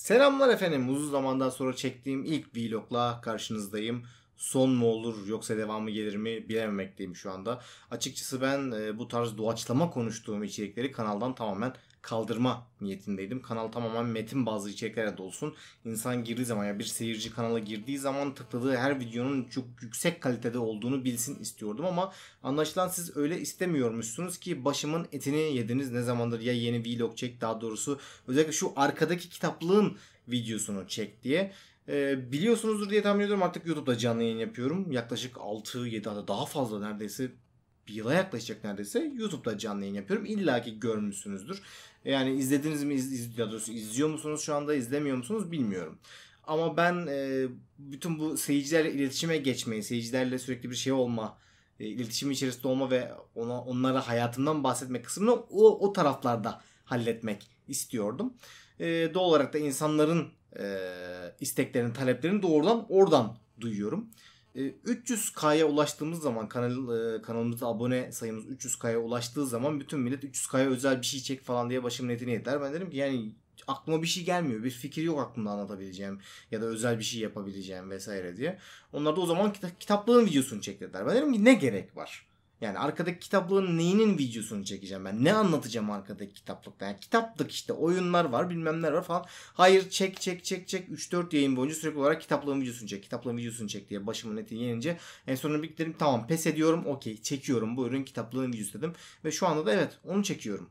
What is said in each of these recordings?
Selamlar efendim. Uzun zamandan sonra çektiğim ilk vlogla karşınızdayım. Son mu olur yoksa devamı gelir mi bilememekteyim şu anda. Açıkçası ben e, bu tarz doğaçlama konuştuğum içerikleri kanaldan tamamen kaldırma niyetindeydim. Kanal tamamen metin bazlı içeriklere dolsun. İnsan girdiği zaman ya bir seyirci kanala girdiği zaman tıkladığı her videonun çok yüksek kalitede olduğunu bilsin istiyordum ama anlaşılan siz öyle istemiyormuşsunuz ki başımın etini yediniz ne zamandır ya yeni vlog çek daha doğrusu özellikle şu arkadaki kitaplığın videosunu çek diye. E, biliyorsunuzdur diye tahmin ediyorum artık YouTube'da canlı yayın yapıyorum. Yaklaşık 6-7 hatta daha fazla neredeyse bir yıla yaklaşacak neredeyse YouTube'da canlı yayın yapıyorum. İlla ki görmüşsünüzdür. Yani izlediniz mi iz, ya doğrusu izliyor musunuz şu anda izlemiyor musunuz bilmiyorum. Ama ben e, bütün bu seyircilerle iletişime geçmeyi, seyircilerle sürekli bir şey olma, e, iletişim içerisinde olma ve ona onlara hayatımdan bahsetme kısmını o, o taraflarda halletmek istiyordum. E, doğal olarak da insanların e, isteklerini, taleplerini doğrudan oradan duyuyorum. 300K'ya ee, ulaştığımız zaman kanal e, kanalımızda abone sayımız 300K'ya ulaştığı zaman bütün millet 300K'ya özel bir şey çek falan diye başım netini yeter. Ben dedim ki yani aklıma bir şey gelmiyor. Bir fikir yok aklımda anlatabileceğim ya da özel bir şey yapabileceğim vesaire diye. Onlar da o zaman kitap, kitaplığın videosunu çeklediler. Ben dedim ki ne gerek var? Yani arkadaki kitaplığın neyinin videosunu çekeceğim ben? Ne anlatacağım arkadaki kitaplıkta? Yani kitaplık işte oyunlar var bilmemler var falan. Hayır çek çek çek çek 3-4 yayın boyunca sürekli olarak kitaplığın videosunu çek. Kitaplığın videosunu çek diye başımın eti yenince en sonunda bir dedim tamam pes ediyorum okey çekiyorum bu ürün kitaplığın videosu dedim. Ve şu anda da evet onu çekiyorum.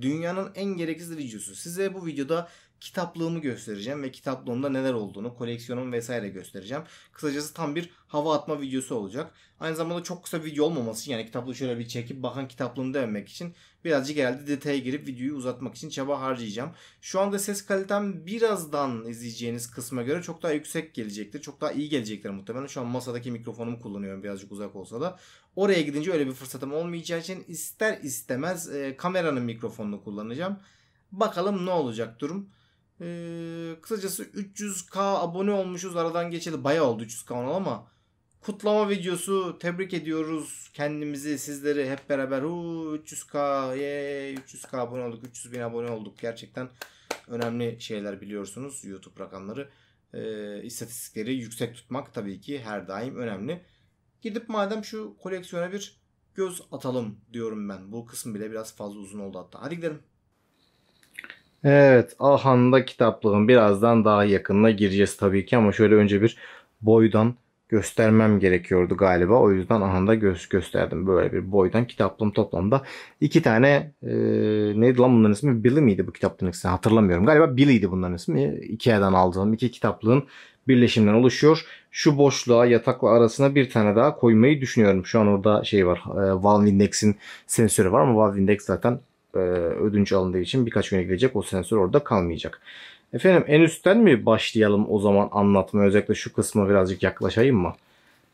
Dünyanın en gereksiz videosu. Size bu videoda kitaplığımı göstereceğim ve kitaplığımda neler olduğunu, koleksiyonum vesaire göstereceğim. Kısacası tam bir hava atma videosu olacak. Aynı zamanda çok kısa video olmaması için yani kitaplığı şöyle bir çekip bakan kitaplığını dememek için birazcık geldi detaya girip videoyu uzatmak için çaba harcayacağım. Şu anda ses kalitem birazdan izleyeceğiniz kısma göre çok daha yüksek gelecektir. Çok daha iyi gelecektir muhtemelen. Şu an masadaki mikrofonumu kullanıyorum birazcık uzak olsa da. Oraya gidince öyle bir fırsatım olmayacağı için ister istemez e, kameranın mikrofonunu kullanacağım. Bakalım ne olacak durum. Ee, kısacası 300k abone olmuşuz. Aradan geçeli bayağı oldu 300k oldu ama kutlama videosu. Tebrik ediyoruz kendimizi, sizleri hep beraber. Huu, 300k, ye, 300k abone olduk, 300 bin abone olduk. Gerçekten önemli şeyler biliyorsunuz YouTube rakamları. E, istatistikleri yüksek tutmak tabii ki her daim önemli. Gidip madem şu koleksiyona bir göz atalım diyorum ben. Bu kısım bile biraz fazla uzun oldu hatta. Hadi gidelim. Evet Ahanda kitaplığın birazdan daha yakınına gireceğiz tabii ki ama şöyle önce bir boydan göstermem gerekiyordu galiba. O yüzden ahanda göz gösterdim. Böyle bir boydan kitaplığım toplamda iki tane e, neydi lan bunların ismi? Billy miydi bu kitaplığın ismi? Hatırlamıyorum. Galiba Billy'ydi bunların ismi. Ikea'dan aldığım iki kitaplığın birleşiminden oluşuyor. Şu boşluğa yatakla arasına bir tane daha koymayı düşünüyorum. Şu an orada şey var. E, Valve Index'in sensörü var ama Valve Index zaten e, ödünç alındığı için birkaç güne gidecek. O sensör orada kalmayacak. Efendim en üstten mi başlayalım o zaman anlatmaya? Özellikle şu kısma birazcık yaklaşayım mı?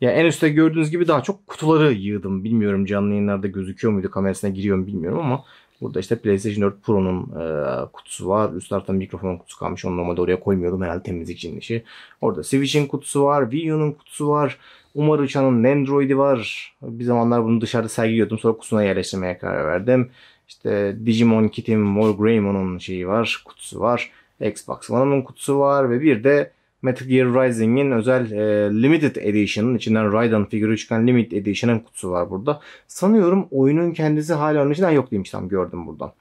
Ya en üstte gördüğünüz gibi daha çok kutuları yığdım. Bilmiyorum canlı yayınlarda gözüküyor muydu kamerasına giriyorum bilmiyorum ama burada işte PlayStation 4 Pro'nun e, kutusu var. Üst tarafta mikrofonun kutusu kalmış. Onu normalde oraya koymuyordum herhalde temizlikçinin işi. Orada Switch'in kutusu var. Wii U'nun kutusu var. Umar Uçan'ın Nendroid'i var. Bir zamanlar bunu dışarıda sergiliyordum. Sonra kutusuna yerleştirmeye karar verdim. İşte Digimon kitim, Kit'in Greymon'un şeyi var, kutusu var. Xbox One'ın kutusu var ve bir de Metal Gear Rising'in özel e, Limited Edition'ın içinden Raiden figürü çıkan Limited Edition'ın kutusu var burada. Sanıyorum oyunun kendisi hala onun içinden yok demiş tam gördüm buradan.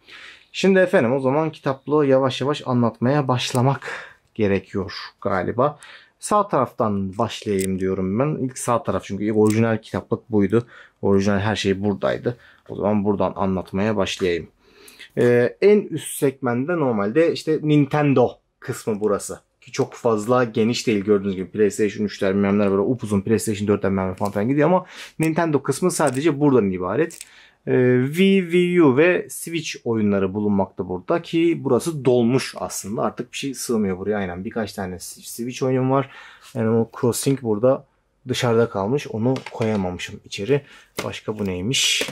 Şimdi efendim o zaman kitaplığı yavaş yavaş anlatmaya başlamak gerekiyor galiba. Sağ taraftan başlayayım diyorum ben. İlk sağ taraf çünkü orijinal kitaplık buydu. Orijinal her şey buradaydı. O zaman buradan anlatmaya başlayayım. Ee, en üst segmentte normalde işte Nintendo kısmı burası. Ki çok fazla geniş değil gördüğünüz gibi. PlayStation 3'ler bilmem böyle upuzun PlayStation 4'ler bilmem falan, falan gidiyor ama Nintendo kısmı sadece buradan ibaret. Ee, Wii, Wii U ve Switch oyunları bulunmakta burada ki burası dolmuş aslında. Artık bir şey sığmıyor buraya aynen. Birkaç tane Switch oyunum var. Animal Crossing burada dışarıda kalmış. Onu koyamamışım içeri. Başka bu neymiş?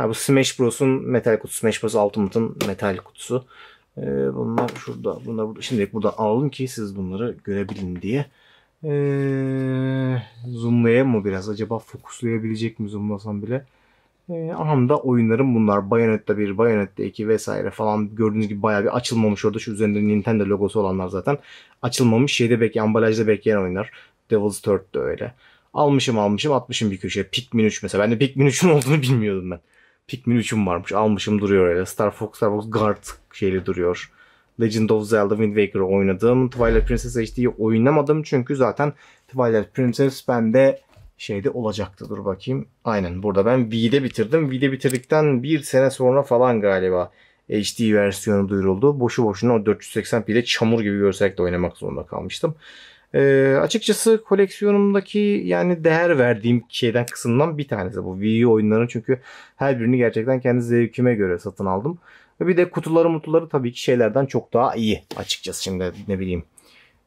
Ha, bu Smash Bros'un metal kutusu. Smash Bros Ultimate'ın metal kutusu. Ee, bunlar şurada. Bunlar burada. Şimdilik buradan alalım ki siz bunları görebilin diye. Ee, zoomlayayım mı biraz? Acaba fokuslayabilecek mi zoomlasam bile? Ee, ahamda oyunlarım bunlar. Bayonetta 1, Bayonetta 2 vesaire falan. Gördüğünüz gibi bayağı bir açılmamış orada. Şu üzerinde Nintendo logosu olanlar zaten. Açılmamış şeyde bekleyen, ambalajda bekleyen oyunlar. Devil's Third de öyle. Almışım almışım atmışım bir köşeye. Pikmin 3 mesela. Ben de Pikmin 3'ün olduğunu bilmiyordum ben. Pikmin 3'üm varmış. Almışım duruyor öyle. Star Fox, Star Fox Guard şeyli duruyor. Legend of Zelda Wind Waker oynadım. Twilight Princess HD'yi oynamadım çünkü zaten Twilight Princess bende şeyde olacaktı. Dur bakayım. Aynen burada ben V'de bitirdim. V'de bitirdikten bir sene sonra falan galiba HD versiyonu duyuruldu. Boşu boşuna o 480p'de çamur gibi de oynamak zorunda kalmıştım. E, açıkçası koleksiyonumdaki yani değer verdiğim şeyden kısımdan bir tanesi bu. Wii U oyunların çünkü her birini gerçekten kendi zevkime göre satın aldım. Ve bir de kutuları mutuları tabii ki şeylerden çok daha iyi açıkçası şimdi ne bileyim.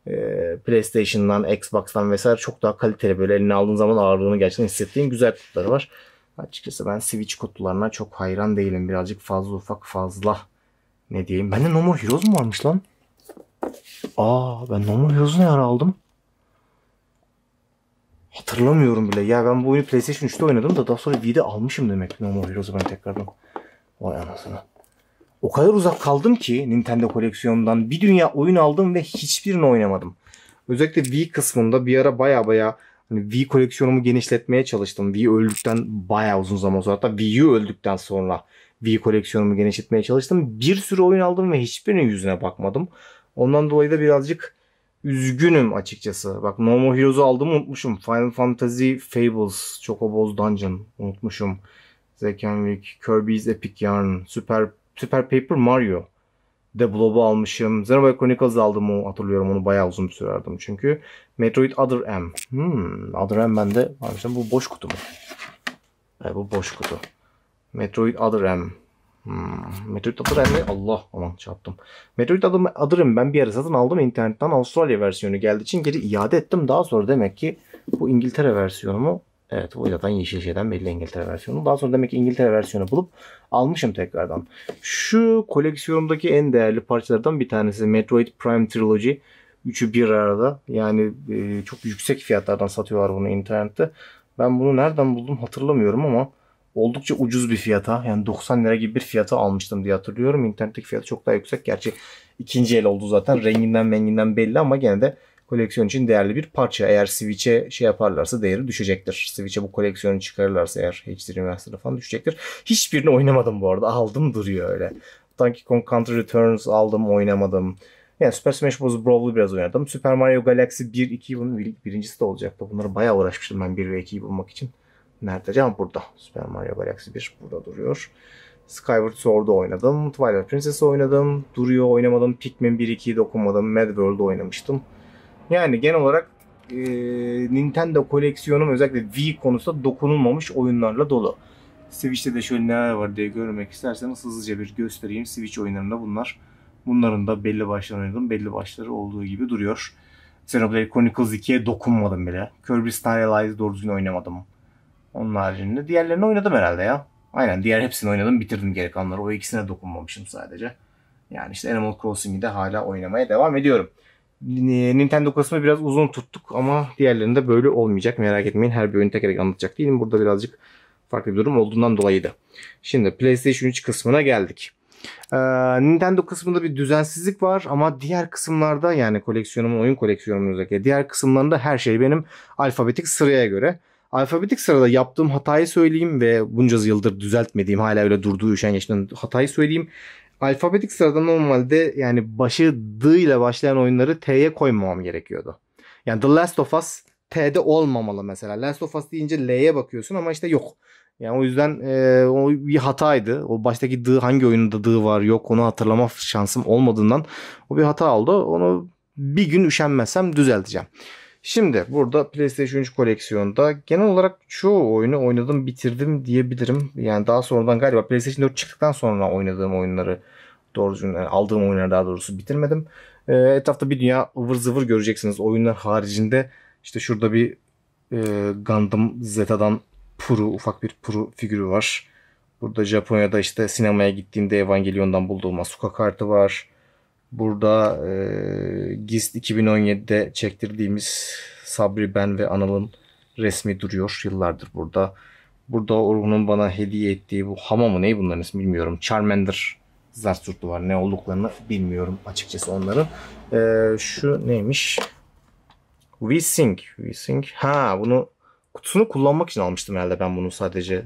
E, PlayStation'dan, Xbox'tan vesaire çok daha kaliteli böyle eline aldığın zaman ağırlığını gerçekten hissettiğin güzel kutuları var. Açıkçası ben Switch kutularına çok hayran değilim. Birazcık fazla ufak fazla ne diyeyim. Bende No More Heroes mu varmış lan? Aa ben normal hızı ne ara aldım? Hatırlamıyorum bile. Ya ben bu oyunu PlayStation 3'te oynadım da daha sonra V'de almışım demek normal Heroes'u ben tekrardan. Vay anasını. O kadar uzak kaldım ki Nintendo koleksiyonundan bir dünya oyun aldım ve hiçbirini oynamadım. Özellikle Wii kısmında bir ara baya baya hani Wii koleksiyonumu genişletmeye çalıştım. Wii öldükten baya uzun zaman sonra hatta Wii U öldükten sonra Wii koleksiyonumu genişletmeye çalıştım. Bir sürü oyun aldım ve hiçbirinin yüzüne bakmadım. Ondan dolayı da birazcık üzgünüm açıkçası. Bak No More Heroes'u aldım unutmuşum. Final Fantasy Fables, Chocobo's Dungeon unutmuşum. The Wick, Kirby's Epic Yarn, Super, Super Paper Mario. The Blob'u almışım. Xenoblade Chronicles'ı aldım o hatırlıyorum onu bayağı uzun bir süre aradım çünkü. Metroid Other M. Hmm, Other M bende. Abi bu boş kutu mu? Evet bu boş kutu. Metroid Other M. Hmm, Metroid Other Emre... Allah aman çarptım. Metroid adım, adırım. ben bir ara satın aldım internetten Avustralya versiyonu geldiği için geri iade ettim. Daha sonra demek ki bu İngiltere versiyonumu Evet o zaten yeşil şeyden belli İngiltere versiyonu. Daha sonra demek ki İngiltere versiyonu bulup almışım tekrardan. Şu koleksiyonumdaki en değerli parçalardan bir tanesi Metroid Prime Trilogy. Üçü bir arada. Yani e, çok yüksek fiyatlardan satıyorlar bunu internette. Ben bunu nereden buldum hatırlamıyorum ama oldukça ucuz bir fiyata yani 90 lira gibi bir fiyata almıştım diye hatırlıyorum. İnternetteki fiyatı çok daha yüksek. Gerçi ikinci el oldu zaten. Renginden menginden belli ama gene de koleksiyon için değerli bir parça. Eğer Switch'e şey yaparlarsa değeri düşecektir. Switch'e bu koleksiyonu çıkarırlarsa eğer HD Remaster'ı falan düşecektir. Hiçbirini oynamadım bu arada. Aldım duruyor öyle. Donkey Kong Country Returns aldım oynamadım. Yani Super Smash Bros. Brawl'u biraz oynadım. Super Mario Galaxy 1, 2 bunun birincisi de olacaktı. Bunları bayağı uğraşmıştım ben 1 ve 2'yi bulmak için. Nerede? Ama burada. Super Mario Galaxy 1 burada duruyor. Skyward Sword'u oynadım. Twilight Princess'ı oynadım. Duruyor oynamadım. Pikmin 1-2'yi dokunmadım. Mad World'u oynamıştım. Yani genel olarak e, Nintendo koleksiyonum özellikle Wii konusunda dokunulmamış oyunlarla dolu. Switch'te de şöyle neler var diye görmek isterseniz hızlıca bir göstereyim. Switch oyunlarında bunlar. Bunların da belli başları oynadım. Belli başları olduğu gibi duruyor. Xenoblade Chronicles 2'ye dokunmadım bile. Kirby Star Allies'ı doğru düzgün oynamadım. Onun haricinde diğerlerini oynadım herhalde ya. Aynen diğer hepsini oynadım bitirdim geri kalanları. O ikisine dokunmamışım sadece. Yani işte Animal Crossing'i de hala oynamaya devam ediyorum. Nintendo kısmı biraz uzun tuttuk ama diğerlerinde böyle olmayacak. Merak etmeyin her bir oyunu tek tek anlatacak değilim. Burada birazcık farklı bir durum olduğundan dolayı da. Şimdi PlayStation 3 kısmına geldik. Ee, Nintendo kısmında bir düzensizlik var ama diğer kısımlarda yani koleksiyonumun, oyun koleksiyonumun özellikle diğer kısımlarında her şey benim alfabetik sıraya göre alfabetik sırada yaptığım hatayı söyleyeyim ve bunca yıldır düzeltmediğim hala öyle durduğu üşengeçten hatayı söyleyeyim. Alfabetik sırada normalde yani başı D ile başlayan oyunları T'ye koymamam gerekiyordu. Yani The Last of Us T'de olmamalı mesela. Last of Us deyince L'ye bakıyorsun ama işte yok. Yani o yüzden e, o bir hataydı. O baştaki D hangi oyunda D var yok onu hatırlama şansım olmadığından o bir hata oldu. Onu bir gün üşenmezsem düzelteceğim. Şimdi burada PlayStation 3 koleksiyonda genel olarak çoğu oyunu oynadım bitirdim diyebilirim. Yani daha sonradan galiba PlayStation 4 çıktıktan sonra oynadığım oyunları doğru yani aldığım oyunları daha doğrusu bitirmedim. E, etrafta bir dünya ıvır zıvır göreceksiniz oyunlar haricinde. işte şurada bir e, Gundam Zeta'dan Puru ufak bir Puru figürü var. Burada Japonya'da işte sinemaya gittiğimde Evangelion'dan bulduğum Asuka kartı var. Burada e, GIST 2017'de çektirdiğimiz Sabri Ben ve Anıl'ın resmi duruyor yıllardır burada. Burada Orhun'un bana hediye ettiği bu hamamı ney bunların ismi bilmiyorum. Charmander Zarsturtlu var. Ne olduklarını bilmiyorum açıkçası onların. Ee, şu neymiş? WeSync. WeSync. Ha bunu kutusunu kullanmak için almıştım herhalde ben bunu sadece.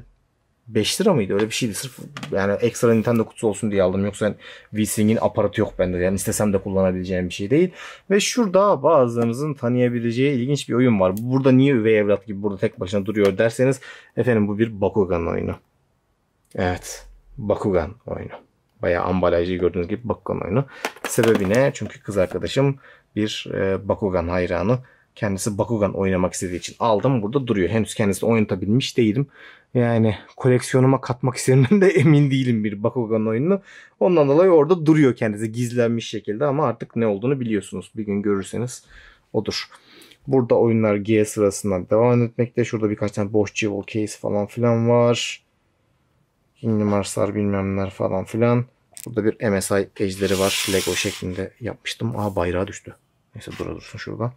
5 lira mıydı? Öyle bir şeydi. Sırf yani ekstra Nintendo kutusu olsun diye aldım. Yoksa yani V-Sync'in aparatı yok bende. Yani istesem de kullanabileceğim bir şey değil. Ve şurada bazılarınızın tanıyabileceği ilginç bir oyun var. Burada niye üvey evlat gibi burada tek başına duruyor derseniz efendim bu bir Bakugan oyunu. Evet. Bakugan oyunu. Bayağı ambalajı gördüğünüz gibi Bakugan oyunu. Sebebi ne? Çünkü kız arkadaşım bir e, Bakugan hayranı Kendisi Bakugan oynamak istediği için aldım. Burada duruyor. Henüz kendisi oynatabilmiş değilim. Yani koleksiyonuma katmak istediğimden de emin değilim bir Bakugan oyununu. Ondan dolayı orada duruyor kendisi gizlenmiş şekilde ama artık ne olduğunu biliyorsunuz. Bir gün görürseniz odur. Burada oyunlar G sırasından devam etmekte. Şurada birkaç tane boş Jewel Case falan filan var. Kingdom Hearts'lar bilmemler falan filan. Burada bir MSI ejderi var. Lego şeklinde yapmıştım. Aa bayrağı düştü. Neyse dura dursun şurada.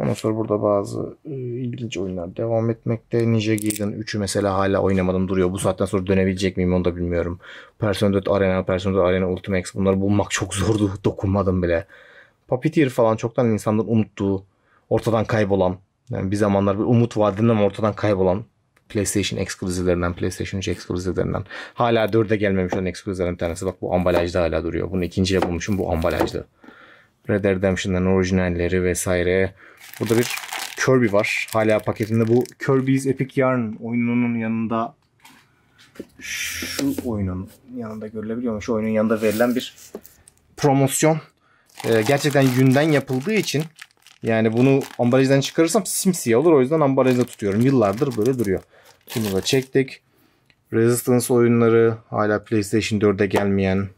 Ondan sonra burada bazı e, ilginç oyunlar devam etmekte. Ninja Gaiden 3'ü mesela hala oynamadım duruyor. Bu saatten sonra dönebilecek miyim onu da bilmiyorum. Persona 4 Arena, Persona 4 Arena Ultimate X bunları bulmak çok zordu. Dokunmadım bile. Puppeteer falan çoktan insanların unuttuğu, ortadan kaybolan, yani bir zamanlar bir umut vardı ama ortadan kaybolan PlayStation ekskluzivlerinden, PlayStation 3 ekskluzivlerinden. Hala 4'e gelmemiş olan ekskluzivlerden bir tanesi. Bak bu ambalajda hala duruyor. Bunu ikinciye bulmuşum bu ambalajda. Red Dead Redemption'dan orijinalleri vesaire. Burada bir Kirby var. Hala paketinde bu Kirby's Epic Yarn oyununun yanında şu oyunun yanında görülebiliyor mu? Şu oyunun yanında verilen bir promosyon. Ee, gerçekten yünden yapıldığı için yani bunu ambalajdan çıkarırsam simsiyah olur. O yüzden ambalajda tutuyorum. Yıllardır böyle duruyor. Bunu da çektik. Resistance oyunları hala PlayStation 4'e gelmeyen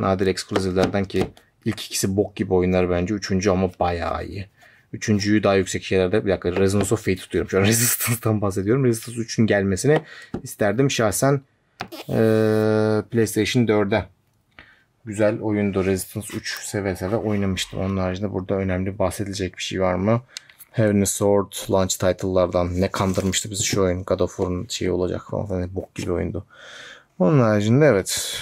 nadir ekskluzivlerden ki İlk ikisi bok gibi oyunlar bence. Üçüncü ama bayağı iyi. Üçüncüyü daha yüksek şeylerde bir dakika Resonance of Fate tutuyorum. Şu an Resistance'dan bahsediyorum. Resistance 3'ün gelmesini isterdim şahsen ee, PlayStation 4'e. Güzel oyundu Resistance 3 seve seve oynamıştım. Onun haricinde burada önemli bahsedilecek bir şey var mı? Heavenly Sword launch title'lardan ne kandırmıştı bizi şu oyun. God of War'un şeyi olacak falan. Yani bok gibi oyundu. Onun haricinde evet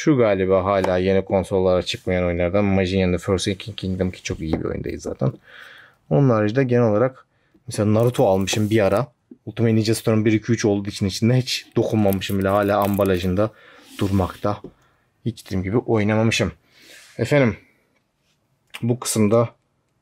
şu galiba hala yeni konsollara çıkmayan oyunlardan. Majin yanında Forsaken Kingdom ki çok iyi bir oyundayız zaten. Onun haricinde genel olarak mesela Naruto almışım bir ara. Ultimate Ninja Storm 1-2-3 olduğu için içinde hiç dokunmamışım bile. Hala ambalajında durmakta. Hiç dediğim gibi oynamamışım. Efendim bu kısımda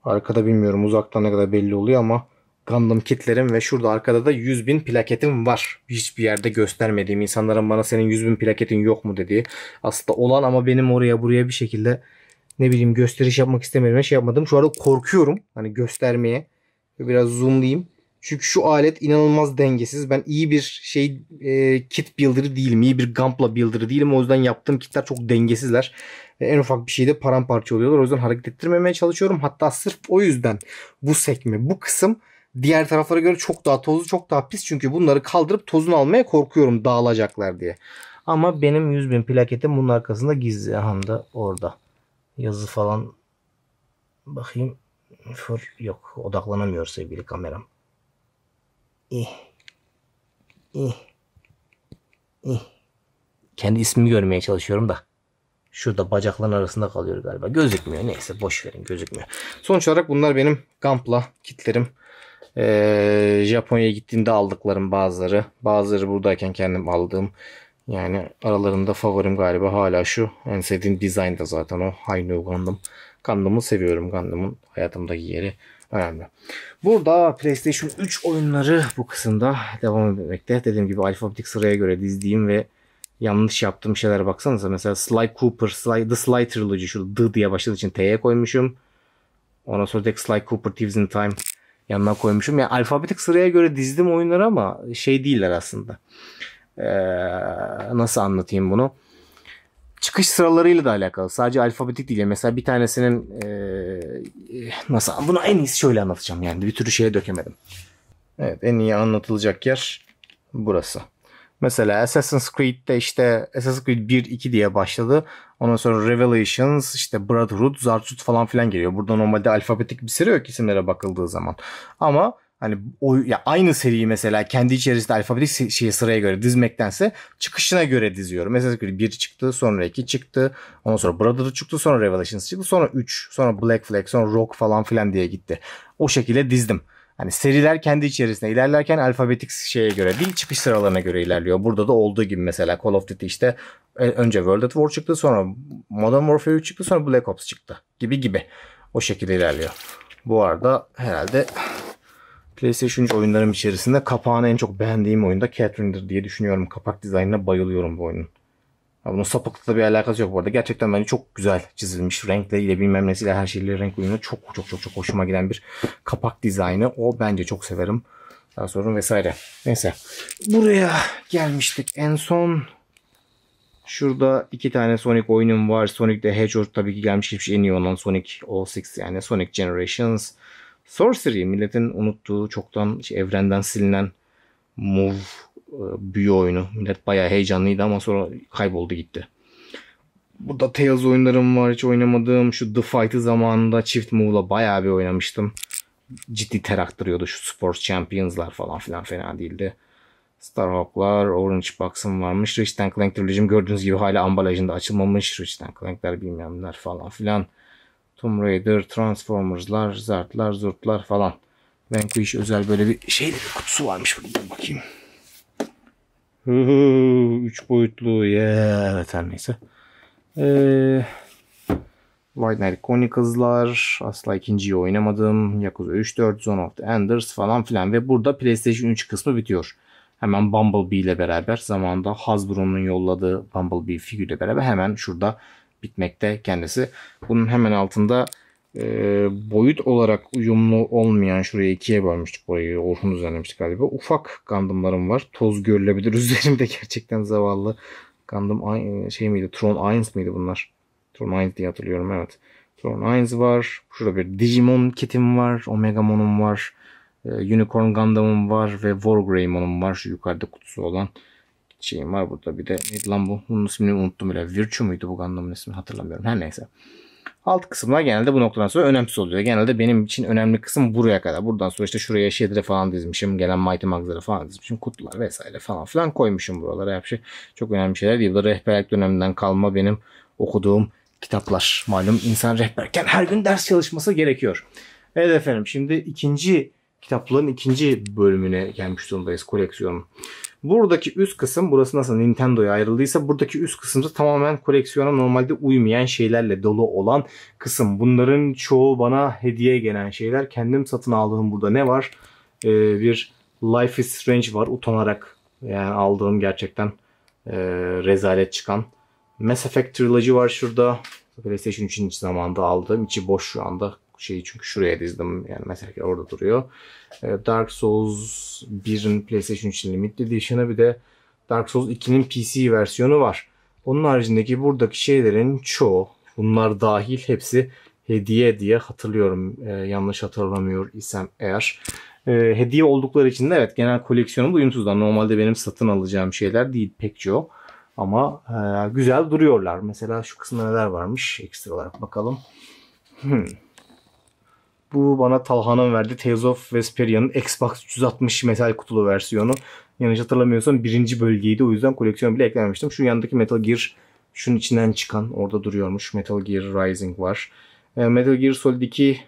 arkada bilmiyorum uzaktan ne kadar belli oluyor ama Gundam kitlerim ve şurada arkada da 100 bin plaketim var. Hiçbir yerde göstermediğim insanların bana senin 100 bin plaketin yok mu dediği. Aslında olan ama benim oraya buraya bir şekilde ne bileyim gösteriş yapmak istemediğime şey yapmadım. Şu arada korkuyorum hani göstermeye. Biraz zoomlayayım. Çünkü şu alet inanılmaz dengesiz. Ben iyi bir şey e, kit builder'ı değilim. İyi bir Gampla builder'ı değilim. O yüzden yaptığım kitler çok dengesizler. Ve en ufak bir şeyde paramparça oluyorlar. O yüzden hareket ettirmemeye çalışıyorum. Hatta sırf o yüzden bu sekme, bu kısım diğer taraflara göre çok daha tozlu çok daha pis. Çünkü bunları kaldırıp tozunu almaya korkuyorum dağılacaklar diye. Ama benim 100 bin plaketim bunun arkasında gizli. Aha orada. Yazı falan bakayım. Fır yok. Odaklanamıyor sevgili kameram. İh. İh. İh. Kendi ismimi görmeye çalışıyorum da. Şurada bacakların arasında kalıyor galiba. Gözükmüyor. Neyse boş verin gözükmüyor. Sonuç olarak bunlar benim Gamp'la kitlerim. Ee, Japonya'ya gittiğimde aldıklarım bazıları. Bazıları buradayken kendim aldığım. Yani aralarında favorim galiba hala şu. En sevdiğim dizayn da zaten o. Hainu Gundam. Gundam'ı seviyorum. Gundam'ın hayatımdaki yeri önemli. Burada PlayStation 3 oyunları bu kısımda devam etmekte. Dediğim gibi alfabetik sıraya göre dizdiğim ve yanlış yaptığım şeylere baksanıza. Mesela Sly Cooper, Sly, The Sly Trilogy. Şurada D diye başladığı için T'ye koymuşum. Ona sonra Sly Cooper Thieves in Time yanına koymuşum. Yani alfabetik sıraya göre dizdim oyunları ama şey değiller aslında. Ee, nasıl anlatayım bunu? Çıkış sıralarıyla da alakalı. Sadece alfabetik değil. Mesela bir tanesinin e, e, nasıl bunu en iyisi şöyle anlatacağım yani. Bir türlü şeye dökemedim. Evet en iyi anlatılacak yer burası. Mesela Assassin's Creed'de işte Assassin's Creed 1 2 diye başladı. Ondan sonra Revelations, işte Brotherhood, Zarzut falan filan geliyor. Burada normalde alfabetik bir seri yok isimlere bakıldığı zaman. Ama hani o ya aynı seriyi mesela kendi içerisinde alfabetik şeye sıraya göre dizmektense çıkışına göre diziyorum. Mesela Creed 1 çıktı, sonra 2 çıktı, ondan sonra Brotherhood çıktı, sonra Revelations çıktı, sonra 3, sonra Black Flag, sonra Rock falan filan diye gitti. O şekilde dizdim. Hani seriler kendi içerisinde ilerlerken alfabetik şeye göre değil çıkış sıralarına göre ilerliyor. Burada da olduğu gibi mesela Call of Duty işte e, önce World at War çıktı sonra Modern Warfare 3 çıktı sonra Black Ops çıktı gibi gibi. O şekilde ilerliyor. Bu arada herhalde PlayStation 3 oyunlarım içerisinde kapağını en çok beğendiğim oyunda Catherine'dir diye düşünüyorum. Kapak dizaynına bayılıyorum bu oyunun. Ya bunun sapıklıkla bir alakası yok bu arada. Gerçekten bence çok güzel çizilmiş. Renkleriyle bilmem nesiyle her şeyle renk uyumu çok çok çok çok hoşuma giden bir kapak dizaynı. O bence çok severim. Daha sonra vesaire. Neyse. Buraya gelmiştik. En son Şurada iki tane Sonic oyunum var. Sonic the Hedgehog tabii ki gelmiş hiçbir şey en iyi olan Sonic All 6 yani Sonic Generations. Sorcery milletin unuttuğu çoktan şey, evrenden silinen move e, büyü oyunu. Millet bayağı heyecanlıydı ama sonra kayboldu gitti. Burada Tales oyunlarım var hiç oynamadığım. Şu The Fight'ı zamanında çift move'la bayağı bir oynamıştım. Ciddi ter aktırıyordu şu Sports Champions'lar falan filan fena değildi. Starhawk'lar, Orange Box'ım varmış. Rich Tank Clank Trilogy'm gördüğünüz gibi hala ambalajında açılmamış. Rich Tank Clank'ler neler falan filan. Tomb Raider, Transformers'lar, Zart'lar, Zurt'lar falan. Vanquish özel böyle bir şey kutusu varmış. Burada bakayım. Üç boyutlu. Yeah. Evet her neyse. Ee, White Knight Chronicles'lar. Asla ikinciyi oynamadım. Yakuza 3, 4, Zone of the Enders falan filan. Ve burada PlayStation 3 kısmı bitiyor. Hemen Bumblebee ile beraber zamanda Hasbro'nun yolladığı Bumblebee figürle beraber hemen şurada bitmekte kendisi. Bunun hemen altında e, boyut olarak uyumlu olmayan şuraya ikiye bölmüştük burayı. Orhun düzenlemiştik galiba. Ufak gandımlarım var. Toz görülebilir üzerimde gerçekten zavallı. Gandım e, şey miydi? Tron Ainz miydi bunlar? Tron Ainz diye hatırlıyorum evet. Tron Ainz var. Şurada bir Digimon kitim var. Omegamon'um var. E, Unicorn Gundam'ım var ve Wargreymon'um var. Şu yukarıda kutusu olan şeyim var. Burada bir de neydi lan bu? Bunun ismini unuttum bile. Virtue muydu bu Gundam'ın ismini hatırlamıyorum. Her neyse. Alt kısımlar genelde bu noktadan sonra önemsiz oluyor. Genelde benim için önemli kısım buraya kadar. Buradan sonra işte şuraya şeyleri falan dizmişim. Gelen Mighty Mag'ları falan dizmişim. Kutular vesaire falan filan koymuşum buralara. Hep şey çok önemli şeyler değil. Bu da rehberlik döneminden kalma benim okuduğum kitaplar. Malum insan rehberken her gün ders çalışması gerekiyor. Evet efendim şimdi ikinci kitaplığın ikinci bölümüne gelmiş durumdayız. Koleksiyon Buradaki üst kısım burası nasıl Nintendo'ya ayrıldıysa buradaki üst kısım da tamamen koleksiyona normalde uymayan şeylerle dolu olan kısım. Bunların çoğu bana hediye gelen şeyler. Kendim satın aldığım burada ne var? Ee, bir Life is Strange var utanarak yani aldığım gerçekten e, rezalet çıkan. Mass Effect Trilogy var şurada. PlayStation 3'ün zamanında aldığım. içi boş şu anda şeyi çünkü şuraya dizdim. Yani mesela orada duruyor. Ee, Dark Souls 1'in PlayStation 3 Limited Edition'ı bir de Dark Souls 2'nin PC versiyonu var. Onun haricindeki buradaki şeylerin çoğu bunlar dahil hepsi hediye diye hatırlıyorum. E, yanlış hatırlamıyor isem eğer. E, hediye oldukları için de evet genel koleksiyonum uyumsuzdan. Normalde benim satın alacağım şeyler değil pek çoğu. Ama e, güzel duruyorlar. Mesela şu kısımda neler varmış ekstra olarak bakalım. Hmm. Bu bana Talha'nın verdiği Tales of Vesperia'nın Xbox 360 metal kutulu versiyonu. Yanlış hatırlamıyorsam birinci bölgeydi. O yüzden koleksiyon bile eklememiştim. Şu yandaki Metal Gear şunun içinden çıkan orada duruyormuş. Metal Gear Rising var. Ee, metal Gear Solid 2 e,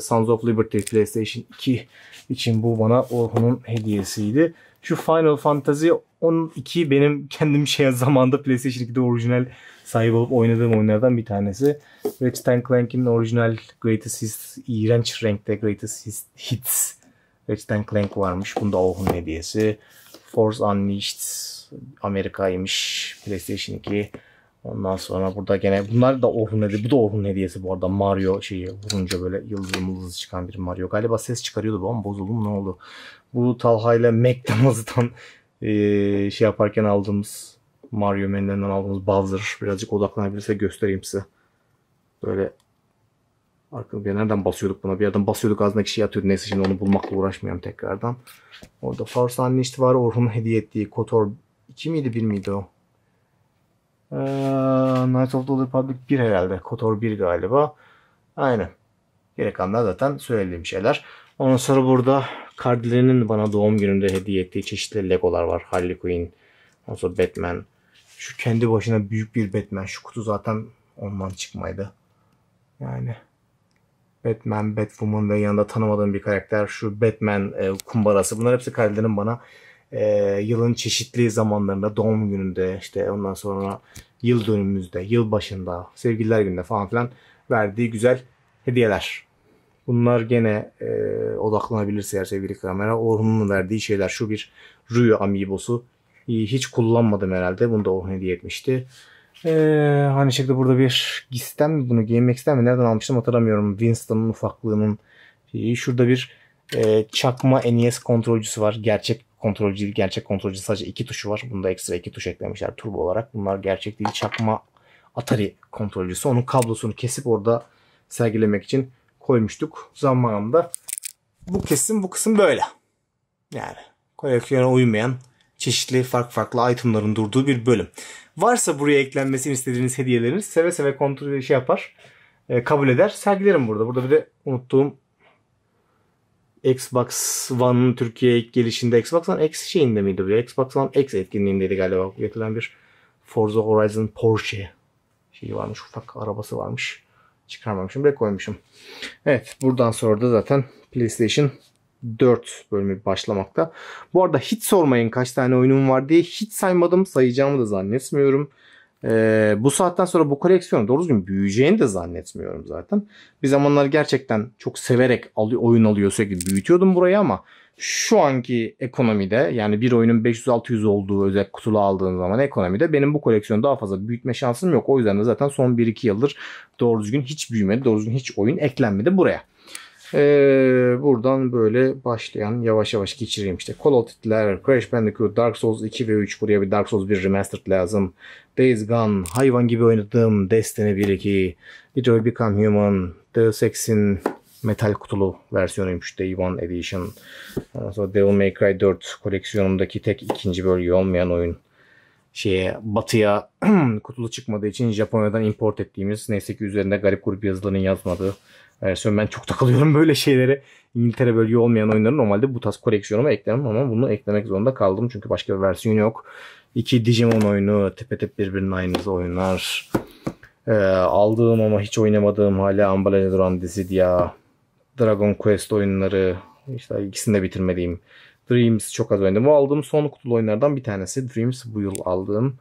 Sons of Liberty PlayStation 2 için bu bana Orhun'un hediyesiydi. Şu Final Fantasy 12 benim kendim şey zamanda PlayStation 2'de orijinal sahip olup oynadığım oyunlardan bir tanesi. Ratchet Clank'in orijinal Greatest Hits, iğrenç renkte Greatest Hits Ratchet Clank varmış. Bunda Oh'un hediyesi. Force Unleashed Amerika'ymış PlayStation 2. Ondan sonra burada gene bunlar da Orhun hediye. Bu da Orhun hediyesi bu arada. Mario şeyi vurunca böyle yıldız mıldız çıkan bir Mario. Galiba ses çıkarıyordu bu ama bozuldu mu ne oldu? Bu Talha ile McDonald's'tan e, şey yaparken aldığımız Mario menülerinden aldığımız Bowser birazcık odaklanabilirse göstereyim size. Böyle Arkada nereden basıyorduk buna? Bir yerden basıyorduk ağzındaki şey atıyordu. Neyse şimdi onu bulmakla uğraşmayalım tekrardan. Orada Force Unleashed var. Orhun'un hediye ettiği Kotor 2 miydi 1 miydi o? Ee, Knights of the Old Republic 1 herhalde. Kotor 1 galiba. Aynen. Gerek anlar zaten söylediğim şeyler. Ondan sonra burada Cardinal'in bana doğum gününde hediye ettiği çeşitli Legolar var. Harley Quinn, ondan Batman. Şu kendi başına büyük bir Batman. Şu kutu zaten ondan çıkmaydı. Yani Batman, Batwoman ve yanında tanımadığım bir karakter. Şu Batman e, kumbarası. Bunlar hepsi Cardinal'in bana e, yılın çeşitli zamanlarında doğum gününde işte ondan sonra yıl dönümümüzde, yıl başında, sevgililer gününde falan filan verdiği güzel hediyeler. Bunlar gene e, odaklanabilirse her sevgili kamera. Orhun'un verdiği şeyler şu bir Ryu Amiibosu. Ee, hiç kullanmadım herhalde. Bunu da Orhun hediye etmişti. Ee, aynı şekilde burada bir Gisten mi bunu giymek ister mi nereden almıştım hatırlamıyorum. Winston'ın ufaklığının şeyi. Şurada bir e, çakma NES kontrolcüsü var. Gerçek kontrolcü değil. Gerçek kontrolcü sadece iki tuşu var. Bunda ekstra iki tuş eklemişler turbo olarak. Bunlar gerçek değil. Çakma Atari kontrolcüsü. Onun kablosunu kesip orada sergilemek için koymuştuk zamanında. Bu kesim bu kısım böyle. Yani koleksiyona uymayan çeşitli farklı farklı itemların durduğu bir bölüm. Varsa buraya eklenmesini istediğiniz hediyeleriniz seve seve kontrol şey yapar. E, kabul eder. Sergilerim burada. Burada bir de unuttuğum Xbox One'ın Türkiye'ye ilk gelişinde Xbox One X şeyinde miydi bu? Xbox One X etkinliğindeydi galiba. Yapılan bir Forza Horizon Porsche şeyi varmış. Ufak arabası varmış çıkarmamışım. Buraya koymuşum. Evet buradan sonra da zaten PlayStation 4 bölümü başlamakta. Bu arada hiç sormayın kaç tane oyunum var diye. Hiç saymadım. Sayacağımı da zannetmiyorum. Ee, bu saatten sonra bu koleksiyon doğru düzgün büyüyeceğini de zannetmiyorum zaten. Bir zamanlar gerçekten çok severek alıyor, oyun alıyor sürekli büyütüyordum burayı ama şu anki ekonomide yani bir oyunun 500-600 olduğu özel kutulu aldığın zaman ekonomide benim bu koleksiyonu daha fazla büyütme şansım yok. O yüzden de zaten son 1-2 yıldır doğru düzgün hiç büyümedi, doğru düzgün hiç oyun eklenmedi buraya. Ee, buradan böyle başlayan yavaş yavaş geçireyim işte. Call of Duty'ler, Crash Bandicoot, Dark Souls 2 ve 3 buraya bir Dark Souls 1 Remastered lazım. Days Gone, hayvan gibi oynadığım Destiny 1-2, Detroit Become Human, Deus Ex'in metal kutulu versiyonuymuş Day One Edition. Ondan sonra Devil May Cry 4 koleksiyonumdaki tek ikinci bölge olmayan oyun. Şeye, batıya kutulu çıkmadığı için Japonya'dan import ettiğimiz neyse ki üzerinde garip grup yazılarının yazmadığı Versiyon ee, ben çok takılıyorum böyle şeylere. İngiltere bölge olmayan oyunların normalde bu tarz koleksiyonuma eklemem ama bunu eklemek zorunda kaldım. Çünkü başka bir versiyon yok. İki Digimon oyunu. tepe Tepetep birbirinin aynısı oyunlar. Ee, aldığım ama hiç oynamadığım hala ambalajda duran Dizidia Dragon Quest oyunları. İşte ikisini de bitirmediğim. Dreams çok az oynadım. Bu aldığım son kutulu oyunlardan bir tanesi. Dreams bu yıl aldığım.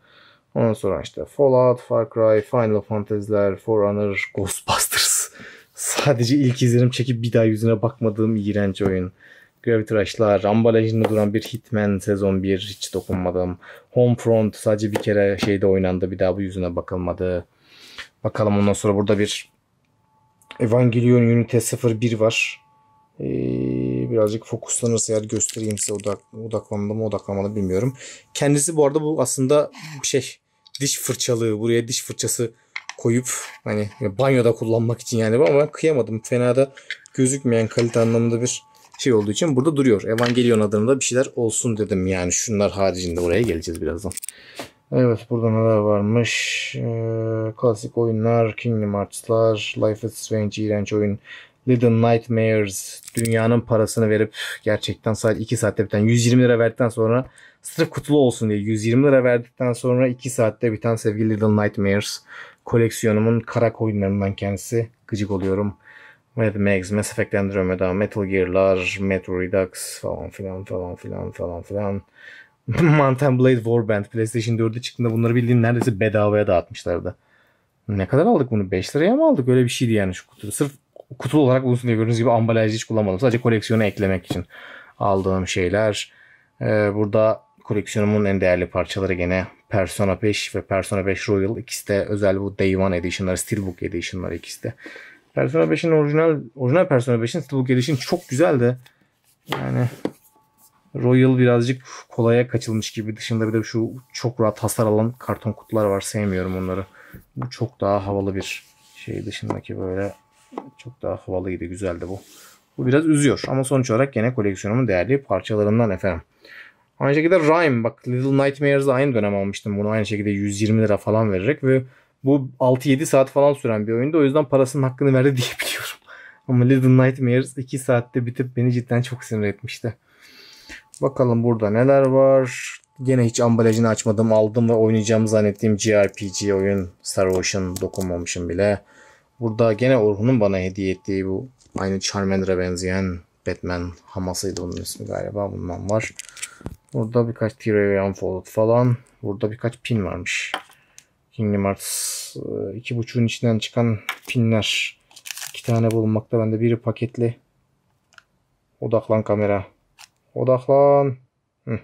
Ondan sonra işte Fallout, Far Cry, Final Fantasy'ler, For Honor, Ghostbusters Sadece ilk izlenim çekip bir daha yüzüne bakmadığım iğrenç oyun. Gravity Rush'lar, ambalajında duran bir Hitman sezon 1 hiç dokunmadım. Homefront sadece bir kere şeyde oynandı bir daha bu yüzüne bakılmadı. Bakalım ondan sonra burada bir Evangelion Unite 01 var. Ee, birazcık fokuslanırsa eğer göstereyim size odak, odaklandı mı odaklanmadı bilmiyorum. Kendisi bu arada bu aslında şey diş fırçalığı buraya diş fırçası koyup hani banyoda kullanmak için yani ama ben kıyamadım. Fena da gözükmeyen kalite anlamında bir şey olduğu için burada duruyor. Evangelion adında bir şeyler olsun dedim yani. Şunlar haricinde oraya geleceğiz birazdan. Evet burada neler varmış. Ee, klasik oyunlar, Kingdom Hearts'lar, Life is Strange iğrenç oyun, Little Nightmares dünyanın parasını verip gerçekten sadece 2 saatte biten 120 lira verdikten sonra sırf kutulu olsun diye 120 lira verdikten sonra 2 saatte biten sevgili Little Nightmares koleksiyonumun kara koyunlarından kendisi. Gıcık oluyorum. Mad Max, Mass Effect Andromeda, Metal Gear'lar, Metro Redux falan filan falan filan falan filan. Mountain Blade Warband PlayStation 4'e çıktığında bunları bildiğin neredeyse bedavaya dağıtmışlardı. Ne kadar aldık bunu? 5 liraya mı aldık? Öyle bir şeydi yani şu kutu. Sırf kutu olarak bulunsun diye gördüğünüz gibi ambalajı hiç kullanmadım. Sadece koleksiyona eklemek için aldığım şeyler. Ee, burada koleksiyonumun en değerli parçaları gene Persona 5 ve Persona 5 Royal ikisi de özel bu Day One Edition'lar, Steelbook Edition'lar ikisi de. Persona 5'in orijinal, orijinal Persona 5'in Steelbook Edition çok güzel de yani Royal birazcık kolaya kaçılmış gibi. Dışında bir de şu çok rahat hasar alan karton kutular var. Sevmiyorum onları. Bu çok daha havalı bir şey dışındaki böyle çok daha havalıydı. Güzeldi bu. Bu biraz üzüyor ama sonuç olarak gene koleksiyonumun değerli parçalarından efendim. Aynı şekilde Rhyme bak Little Nightmares'ı aynı dönem almıştım bunu aynı şekilde 120 lira falan vererek ve bu 6-7 saat falan süren bir oyunda o yüzden parasının hakkını verdi diyebiliyorum. Ama Little Nightmares 2 saatte bitip beni cidden çok sinir etmişti. Bakalım burada neler var. Gene hiç ambalajını açmadım aldım ve oynayacağım zannettiğim JRPG oyun Star Ocean dokunmamışım bile. Burada gene Orhun'un bana hediye ettiği bu aynı Charmander'a benzeyen Batman hamasıydı onun ismi galiba bundan var. Burada birkaç Theory Unfolded falan. Burada birkaç pin varmış. Kingdom Hearts 2.5'un e, içinden çıkan pinler. iki tane bulunmakta. Bende biri paketli. Odaklan kamera. Odaklan. Hı.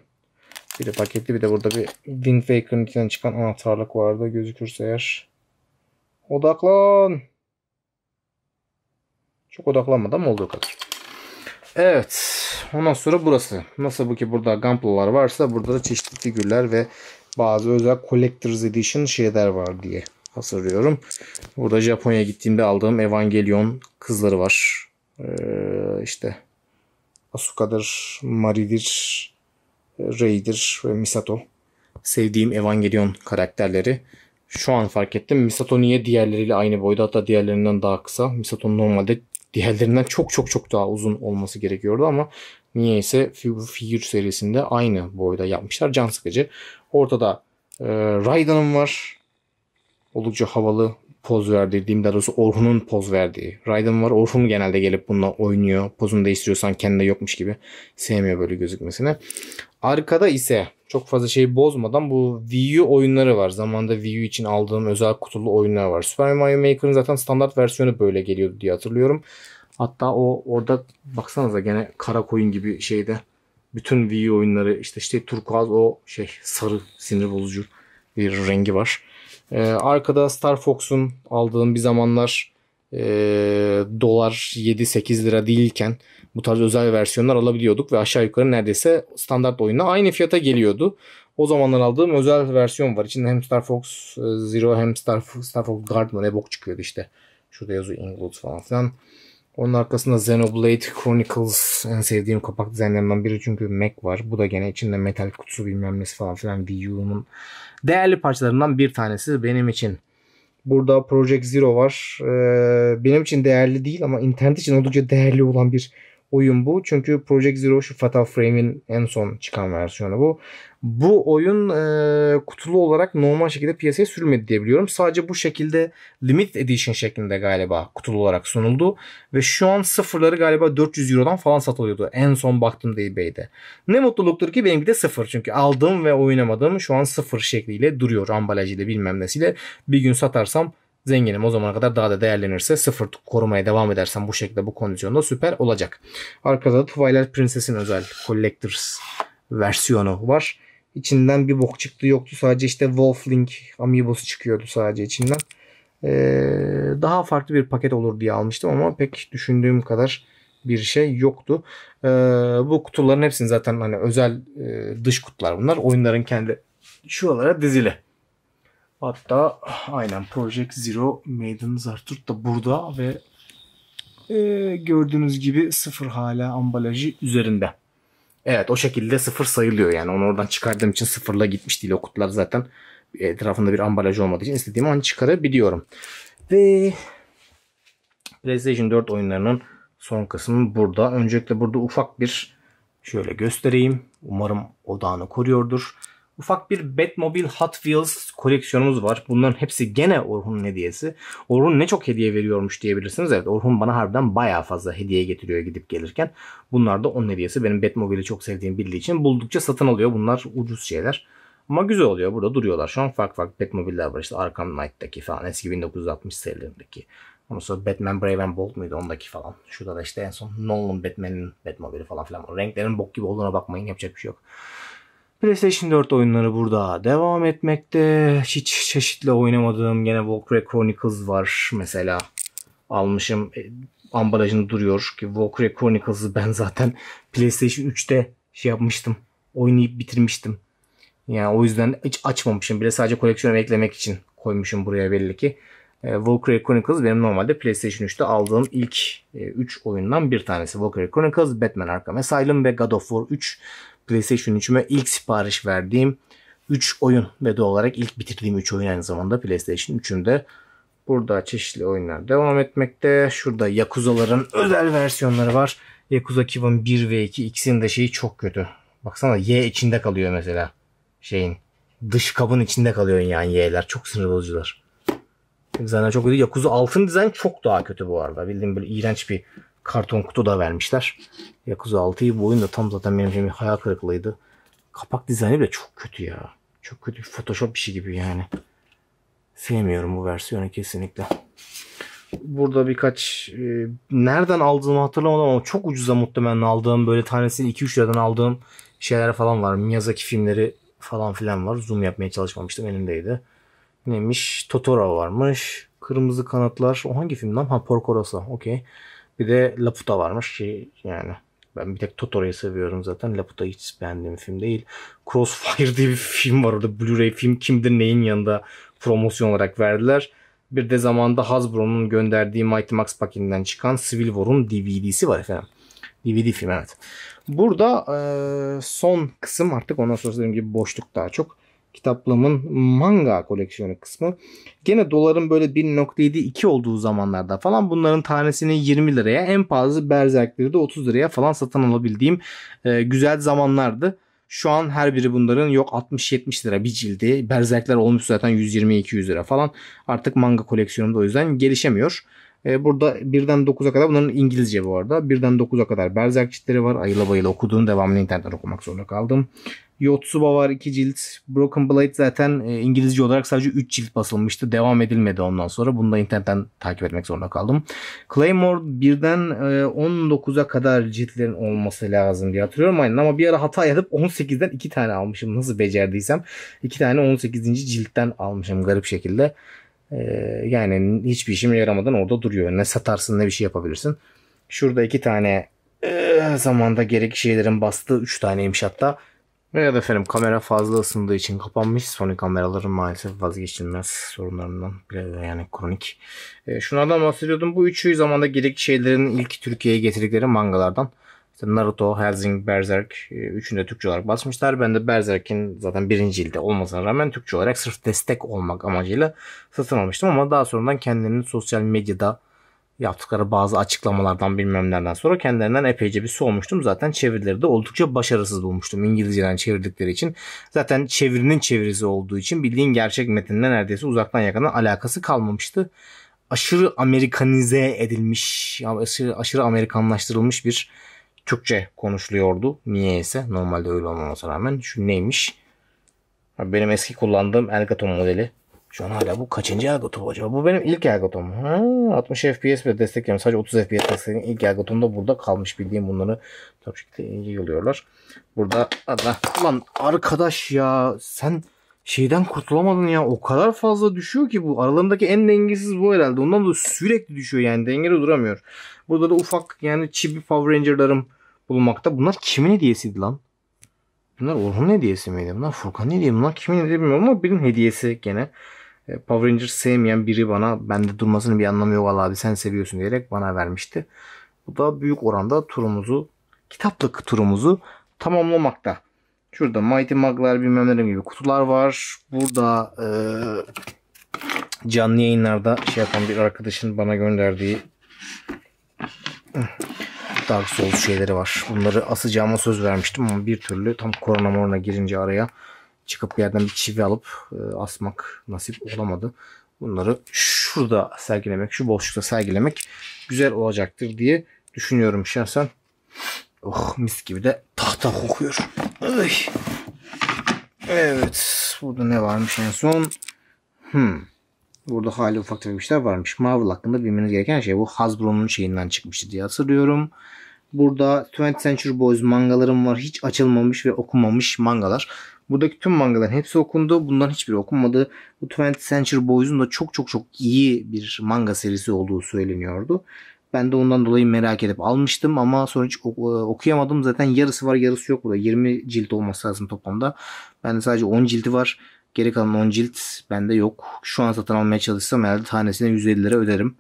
Biri paketli bir de burada bir Wind Waker'ın içinden çıkan anahtarlık vardı. Gözükürse eğer. Odaklan. Çok odaklanmadan olduğu kadar. Evet. Ondan sonra burası. Nasıl bu ki burada Gamplo'lar varsa burada da çeşitli figürler ve bazı özel Collector's Edition şeyler var diye hazırlıyorum. Burada Japonya'ya gittiğimde aldığım Evangelion kızları var. Ee, işte Asuka'dır, Mari'dir, Rei'dir ve Misato. Sevdiğim Evangelion karakterleri. Şu an fark ettim. Misato niye diğerleriyle aynı boyda hatta diğerlerinden daha kısa. Misato normalde diğerlerinden çok çok çok daha uzun olması gerekiyordu ama niyeyse figür serisinde aynı boyda yapmışlar. Can sıkıcı. Ortada e, Raiden'ın var. Oldukça havalı poz verdiği, diyeyim daha doğrusu Orhun'un poz verdiği. Raiden var. Orhun genelde gelip bununla oynuyor. Pozunu değiştiriyorsan kendi yokmuş gibi. Sevmiyor böyle gözükmesini. Arkada ise çok fazla şeyi bozmadan bu Wii U oyunları var. Zamanında Wii U için aldığım özel kutulu oyunlar var. Super Mario Maker'ın zaten standart versiyonu böyle geliyordu diye hatırlıyorum. Hatta o orada baksanıza gene kara koyun gibi şeyde bütün Wii U oyunları işte işte turkuaz o şey sarı sinir bozucu bir rengi var. Ee, arkada Star Fox'un aldığım bir zamanlar e, dolar 7-8 lira değilken bu tarz özel versiyonlar alabiliyorduk ve aşağı yukarı neredeyse standart oyuna aynı fiyata geliyordu. O zamanlar aldığım özel versiyon var. İçinde hem Star Fox e, Zero hem Star, Star Fox Guard mı ne bok çıkıyordu işte. Şurada yazıyor Ingloot falan filan. Onun arkasında Xenoblade Chronicles en sevdiğim kapak dizaynlarından biri çünkü Mac var. Bu da gene içinde metal kutusu bilmem nesi falan filan Wii U'nun değerli parçalarından bir tanesi benim için. Burada Project Zero var. Ee, benim için değerli değil ama internet için oldukça değerli olan bir oyun bu. Çünkü Project Zero şu Fatal Frame'in en son çıkan versiyonu bu. Bu oyun e, kutulu olarak normal şekilde piyasaya sürmedi diye biliyorum. Sadece bu şekilde limit edition şeklinde galiba kutulu olarak sunuldu. Ve şu an sıfırları galiba 400 Euro'dan falan satılıyordu. En son baktığımda eBay'de. Ne mutluluktur ki benimki de sıfır. Çünkü aldığım ve oynamadığım şu an sıfır şekliyle duruyor. Ambalajıyla bilmem nesiyle. Bir gün satarsam zenginim o zamana kadar daha da değerlenirse sıfır korumaya devam edersem bu şekilde bu kondisyonda süper olacak. Arkada da Twilight Princess'in özel Collectors versiyonu var. İçinden bir bok çıktı yoktu. Sadece işte Wolflink Amiibo'su çıkıyordu sadece içinden. Ee, daha farklı bir paket olur diye almıştım ama pek düşündüğüm kadar bir şey yoktu. Ee, bu kutuların hepsini zaten hani özel e, dış kutular bunlar. Oyunların kendi şuralara dizili. Hatta aynen Project Zero Maiden Zartut da burada ve e, gördüğünüz gibi sıfır hala ambalajı üzerinde. Evet o şekilde sıfır sayılıyor yani. Onu oradan çıkardığım için sıfırla gitmiş değil. O kutular zaten etrafında bir ambalaj olmadığı için istediğim an hani çıkarabiliyorum. Ve PlayStation 4 oyunlarının son kısmı burada. Öncelikle burada ufak bir şöyle göstereyim. Umarım odağını koruyordur ufak bir Batmobile Hot Wheels koleksiyonumuz var. Bunların hepsi gene Orhun'un hediyesi. Orhun ne çok hediye veriyormuş diyebilirsiniz. Evet Orhun bana harbiden baya fazla hediye getiriyor gidip gelirken. Bunlar da onun hediyesi. Benim Batmobile'i çok sevdiğim bildiği için buldukça satın alıyor. Bunlar ucuz şeyler. Ama güzel oluyor. Burada duruyorlar. Şu an farklı farklı Batmobile'ler var. İşte Arkham Knight'taki falan. Eski 1960 serilerindeki. Ondan sonra Batman Brave and Bold muydu ondaki falan. Şurada da işte en son Nolan Batman'in Batmobile falan filan. renklerin bok gibi olduğuna bakmayın. Yapacak bir şey yok. PlayStation 4 oyunları burada devam etmekte. Hiç çeşitli oynamadığım gene Valkyrie Chronicles var mesela. Almışım e, ambalajını duruyor ki Valkyrie Chronicles'ı ben zaten PlayStation 3'te şey yapmıştım. Oynayıp bitirmiştim. Yani o yüzden hiç açmamışım bile sadece koleksiyona eklemek için koymuşum buraya belli ki. E, Valkyrie Chronicles benim normalde PlayStation 3'te aldığım ilk 3 e, oyundan bir tanesi. Valkyrie Chronicles, Batman Arkham Asylum ve God of War 3 PlayStation 3'üme ilk sipariş verdiğim 3 oyun ve doğal olarak ilk bitirdiğim 3 oyun aynı zamanda PlayStation 3'ümde. Burada çeşitli oyunlar devam etmekte. Şurada Yakuza'ların özel versiyonları var. Yakuza Kivan 1 ve 2 ikisinin de şeyi çok kötü. Baksana Y içinde kalıyor mesela. Şeyin dış kabın içinde kalıyor yani Y'ler. Çok sinir bozucular. Dizaynlar çok kötü. Yakuza 6'ın dizayn çok daha kötü bu arada. Bildiğim böyle iğrenç bir karton kutu da vermişler. Yakuza 6'yı bu oyunda tam zaten benim için hayal kırıklığıydı. Kapak dizaynı bile çok kötü ya. Çok kötü bir Photoshop işi gibi yani. Sevmiyorum bu versiyonu kesinlikle. Burada birkaç e, nereden aldığımı hatırlamadım ama çok ucuza muhtemelen aldığım böyle tanesini 2-3 liradan aldığım şeyler falan var. Miyazaki filmleri falan filan var. Zoom yapmaya çalışmamıştım elimdeydi. Neymiş? Totoro varmış. Kırmızı Kanatlar. O hangi film lan? Ha Porco Rosso. Okey. Bir de Laputa varmış ki yani ben bir tek Totoro'yu seviyorum zaten. Laputa hiç beğendiğim film değil. Crossfire diye bir film var orada. Blu-ray film kimdir neyin yanında promosyon olarak verdiler. Bir de zamanda Hasbro'nun gönderdiği Mighty Max paketinden çıkan Civil War'un DVD'si var efendim. DVD film evet. Burada e, son kısım artık ondan sonra dediğim gibi boşluk daha çok. Kitaplığımın manga koleksiyonu kısmı. Gene doların böyle 1.72 olduğu zamanlarda falan bunların tanesini 20 liraya en pahalı berzerkleri de 30 liraya falan satın alabildiğim e, güzel zamanlardı. Şu an her biri bunların yok 60-70 lira bir cildi. Berzerkler olmuş zaten 120-200 lira falan. Artık manga koleksiyonum da o yüzden gelişemiyor. E, burada birden 9'a kadar bunların İngilizce bu arada. Birden 9'a kadar Berzerk çitleri var. Ayıla bayıla okuduğum devamını internetten okumak zorunda kaldım. Yotsuba var 2 cilt. Broken Blade zaten e, İngilizce olarak sadece 3 cilt basılmıştı. Devam edilmedi ondan sonra. Bunu da internetten takip etmek zorunda kaldım. Claymore birden e, 19'a kadar ciltlerin olması lazım diye hatırlıyorum aynen. Ama bir ara hata yapıp 18'den 2 tane almışım. Nasıl becerdiysem 2 tane 18. ciltten almışım garip şekilde. E, yani hiçbir işime yaramadan orada duruyor. Ne satarsın ne bir şey yapabilirsin. Şurada 2 tane e, zamanda gerek şeylerin bastığı 3 taneymiş hatta. Evet efendim kamera fazla ısındığı için kapanmış. Sony kameraların maalesef vazgeçilmez sorunlarından biri yani kronik. E, şunlardan bahsediyordum. Bu üçü zamanda gerek şeylerin ilk Türkiye'ye getirdikleri mangalardan. İşte Naruto, Helsing, Berserk. E, üçünü de Türkçe olarak basmışlar. Ben de Berserk'in zaten birinci ilde olmasına rağmen Türkçe olarak sırf destek olmak amacıyla satın almıştım. Ama daha sonradan kendilerini sosyal medyada yaptıkları bazı açıklamalardan bilmem nereden sonra kendilerinden epeyce bir soğumuştum. Zaten çevirileri de oldukça başarısız bulmuştum İngilizceden çevirdikleri için. Zaten çevirinin çevirisi olduğu için bildiğin gerçek metinle neredeyse uzaktan yakından alakası kalmamıştı. Aşırı Amerikanize edilmiş, aşırı, aşırı Amerikanlaştırılmış bir Türkçe konuşuluyordu. Niyeyse normalde öyle olmamasına rağmen şu neymiş? Benim eski kullandığım Elgato modeli şu an hala bu kaçıncı ergotum acaba? Bu benim ilk ergotum. 60 FPS bile destekliyorum. Sadece 30 FPS destekliyorum. İlk ergotum da burada kalmış. Bildiğim bunları tabii ki iyi yoluyorlar. Burada Allah, lan arkadaş ya sen şeyden kurtulamadın ya. O kadar fazla düşüyor ki bu. Aralarındaki en dengesiz bu herhalde. Ondan da sürekli düşüyor yani. Dengede duramıyor. Burada da ufak yani chibi Power Ranger'larım bulunmakta. Bunlar kimin hediyesiydi lan? Bunlar Orhun hediyesi miydi? Bunlar Furkan hediyesi. Bunlar kimin hediyesi bilmiyorum ama birinin hediyesi gene. E, Power Rangers sevmeyen biri bana bende durmasının bir anlamı yok Allah abi sen seviyorsun diyerek bana vermişti. Bu da büyük oranda turumuzu kitaplık turumuzu tamamlamakta. Şurada Mighty Maglar bilmem ne gibi kutular var. Burada e, canlı yayınlarda şey yapan bir arkadaşın bana gönderdiği eh, Dark Souls şeyleri var. Bunları asacağıma söz vermiştim ama bir türlü tam korona morona girince araya çıkıp bir yerden bir çivi alıp e, asmak nasip olamadı. Bunları şurada sergilemek, şu boşlukta sergilemek güzel olacaktır diye düşünüyorum şahsen. Oh mis gibi de tahta kokuyor. Ay. Evet. Burada ne varmış en son? Hmm. Burada hali ufak tefek şeyler varmış. Marvel hakkında bilmeniz gereken şey bu Hasbro'nun şeyinden çıkmıştı diye hatırlıyorum. Burada 20th Century Boys mangalarım var. Hiç açılmamış ve okumamış mangalar. Buradaki tüm mangaların hepsi okundu. Bundan hiçbiri okunmadı. Bu 20th Century Boys'un da çok çok çok iyi bir manga serisi olduğu söyleniyordu. Ben de ondan dolayı merak edip almıştım ama sonra hiç okuyamadım. Zaten yarısı var yarısı yok burada. 20 cilt olması lazım toplamda. Ben de sadece 10 cilti var. Geri kalan 10 cilt bende yok. Şu an satın almaya çalışsam herhalde tanesine 150 lira öderim.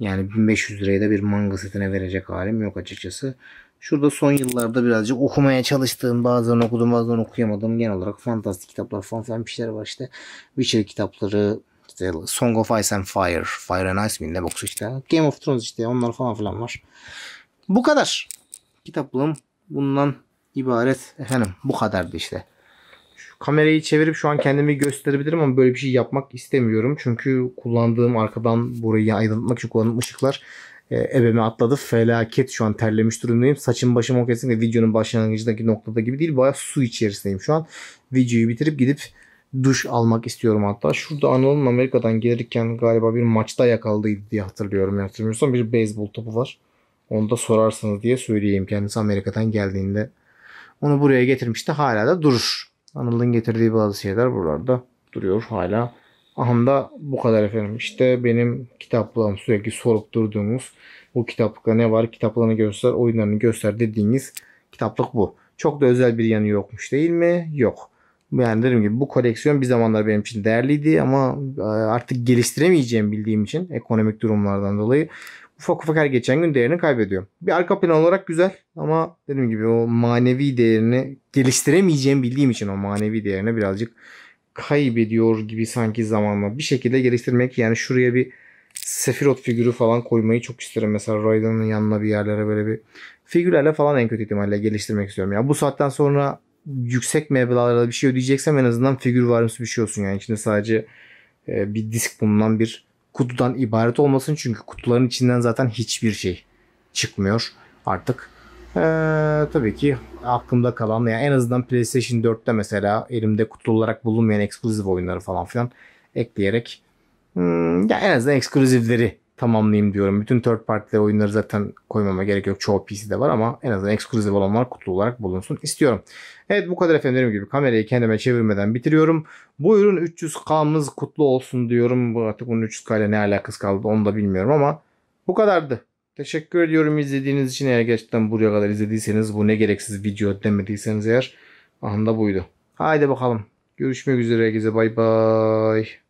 Yani 1500 liraya da bir manga setine verecek halim yok açıkçası. Şurada son yıllarda birazcık okumaya çalıştığım, bazen okudum bazen okuyamadım. Genel olarak fantastik kitaplar falan filan bir şeyler var işte. Witcher kitapları, işte Song of Ice and Fire, Fire and Ice mi ne boksu işte. Game of Thrones işte onlar falan filan var. Bu kadar. Kitaplığım bundan ibaret. Efendim bu kadardı işte. Şu kamerayı çevirip şu an kendimi gösterebilirim ama böyle bir şey yapmak istemiyorum. Çünkü kullandığım arkadan burayı aydınlatmak için kullandığım ışıklar e, ebeme atladı. Felaket şu an terlemiş durumdayım. Saçım başım o kesinlikle videonun başlangıcındaki noktada gibi değil. Baya su içerisindeyim şu an. Videoyu bitirip gidip duş almak istiyorum hatta. Şurada Anıl'ın Amerika'dan gelirken galiba bir maçta yakaldıydı diye hatırlıyorum. Hatırlamıyorsam bir beyzbol topu var. Onu da sorarsınız diye söyleyeyim kendisi Amerika'dan geldiğinde. Onu buraya getirmişti hala da durur. Anıl'ın getirdiği bazı şeyler buralarda duruyor hala. Ahanda bu kadar efendim. İşte benim kitaplığım sürekli sorup durduğumuz bu kitaplıkta ne var kitaplarını göster oyunlarını göster dediğiniz kitaplık bu. Çok da özel bir yanı yokmuş değil mi? Yok. Yani dedim gibi bu koleksiyon bir zamanlar benim için değerliydi ama e, artık geliştiremeyeceğim bildiğim için ekonomik durumlardan dolayı ufak ufak her geçen gün değerini kaybediyor. Bir arka plan olarak güzel ama dediğim gibi o manevi değerini geliştiremeyeceğim bildiğim için o manevi değerine birazcık kaybediyor gibi sanki zamanla. Bir şekilde geliştirmek yani şuraya bir Sefirot figürü falan koymayı çok isterim. Mesela Raiden'ın yanına bir yerlere böyle bir figürlerle falan en kötü ihtimalle geliştirmek istiyorum. Ya yani bu saatten sonra yüksek meblağlara bir şey ödeyeceksem en azından figür varımsı bir şey olsun. Yani içinde sadece e, bir disk bulunan bir kutudan ibaret olmasın. Çünkü kutuların içinden zaten hiçbir şey çıkmıyor artık. Ee, tabii ki aklımda kalan yani en azından PlayStation 4'te mesela elimde kutlu olarak bulunmayan ekskluzif oyunları falan filan ekleyerek hmm, ya en azından ekskluzifleri tamamlayayım diyorum. Bütün third party oyunları zaten koymama gerek yok. Çoğu PC'de var ama en azından ekskluzif olanlar kutlu olarak bulunsun istiyorum. Evet bu kadar efendim gibi kamerayı kendime çevirmeden bitiriyorum. Buyurun 300K'mız kutlu olsun diyorum. Bu artık bunun 300K ile ne alakası kaldı onu da bilmiyorum ama bu kadardı. Teşekkür ediyorum izlediğiniz için. Eğer gerçekten buraya kadar izlediyseniz bu ne gereksiz video demediyseniz eğer anında buydu. Haydi bakalım. Görüşmek üzere herkese bay bay.